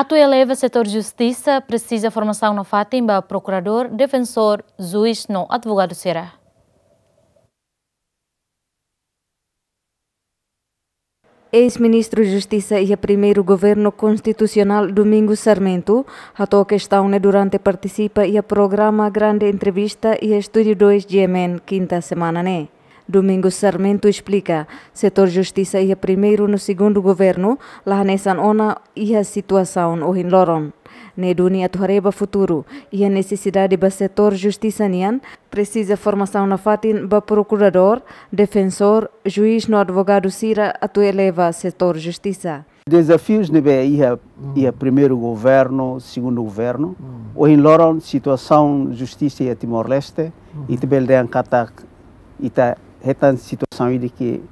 A tua eleva setor justiça precisa formação no Fatimba, procurador, defensor, juiz no advogado será. Ex-ministro de Justiça e primeiro governo constitucional Domingo Sarmento, a tua questão é durante participa e a programa Grande Entrevista e Estúdio 2 de quinta semana, né? Domingos Sarmento explica, setor justiça ia primeiro no segundo governo, lá nessa ona ia situação o Loron. Ne dunia futuro, ia necessidade ba setor justiça nian, precisa formação na fatin ba procurador, defensor, juiz no advogado Sira atu eleva setor justiça. Desafios nebe ia, hum. ia primeiro governo, segundo governo, hum. o Loron situação justiça ia Timor-Leste, hum. e também de Ancatak, e tá esta situação ele que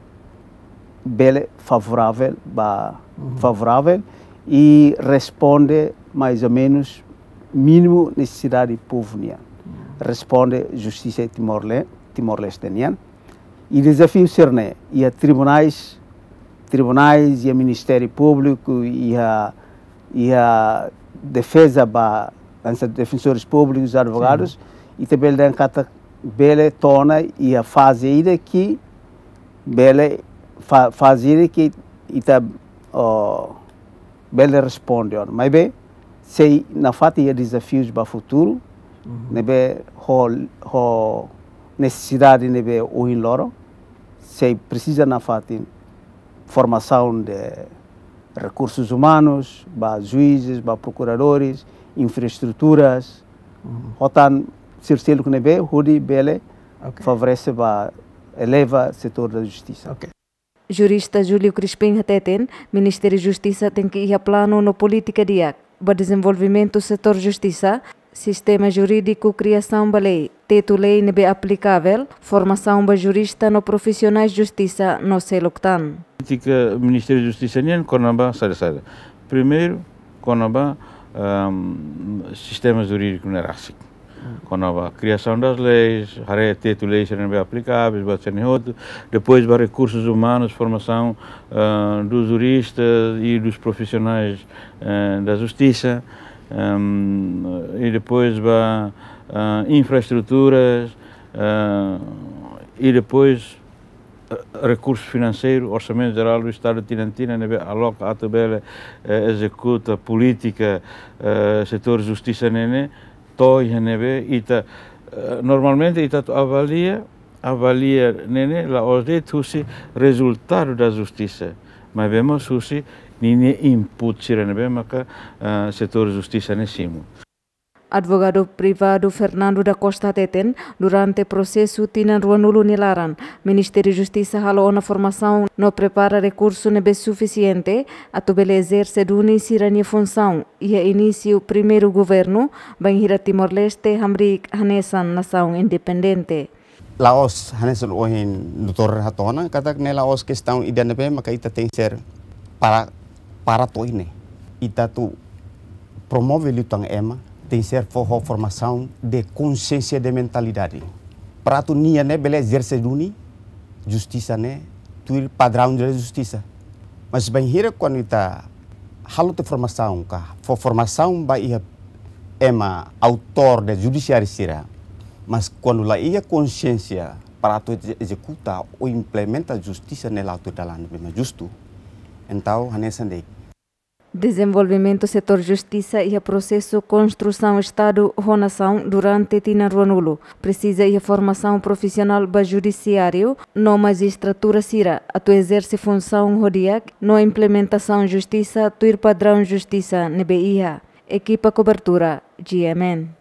bela é favorável, ba, uhum. favorável e responde mais ou menos mínimo necessidade do povo uhum. Responde justiça timor leste E desafio CERNE né? e a tribunais, tribunais e a Ministério Público e a, e a defesa ba, defensores públicos, advogados Sim. Né? e também da Bele torna e a fazer que bela fa, fazer que ita oh, bela responde mas bem sei na fato há desafios para o futuro uhum. nebe ho ho necessidade nebe o inloro, loro sei precisa na fato formação de recursos humanos, para juízes, para procuradores, infraestruturas, uhum. Otan, Circelo neve, Rudi Bele, okay. favorece para eleva o setor da justiça. Okay. Jurista Júlio Crispim Hateten, Ministério da Justiça tem que ir a plano na política de ac, para desenvolvimento do setor justiça, sistema jurídico criação da lei, teto lei neve aplicável, formação de jurista no profissionais justiça no seloctan. Política Ministério da Justiça nem Conaba sai sai. Primeiro Conaba um, sistema jurídico nerásico com a criação das leis, a de leis serem bem aplicáveis, vai ser outro. Depois, vai recursos humanos, formação uh, dos juristas e dos profissionais uh, da justiça. Um, ah, e depois, vai uh, infraestruturas. e depois, recursos financeiros, orçamento geral do Estado de Tirantina, né, aloca, tabela eh, executa, política, eh, setor justiça, neném né, toiheneve ita eh, normalmente ita avalia avalia nene la orde tusi rezultatu da justice mai vemo susi nini input sirenebe maka uh, eh, sektor justice ne simu advogado privado Fernando da Costa Teten durante o processo tina Ruanulu nilaran. Ministério de Justiça halou na formação não prepara recurso nebe suficiente a tubele exerce duni sirani função e a início primeiro governo banhira Timor-Leste hamri hanesan nação independente. Laos hanesan ohin doutor Ratona, katak ne Laos que estão idanebe maka ita tem ser para para toine. Ita tu promove lutang ema tem ser formação de consciência de mentalidade. Prato nia né bela exercer duni justiça né tuir padrão de justiça. Mas bem hira quando está halo de formação ka for formação ba ia ema autor de judiciário sira. Mas quando lá ia consciência para tu executa ou implementa justiça nela auto tá dalam né, bema justo. Então, hanesan dek Desenvolvimento, Setor Justiça e a Processo Construção Estado Ronação durante Tina Ruanulo. Precisa e a formação profissional para Judiciário, no Magistratura Cira. a tu exerce função Rodiac, no Implementação Justiça, tuir Padrão Justiça, NBIA. Equipa Cobertura, GMN.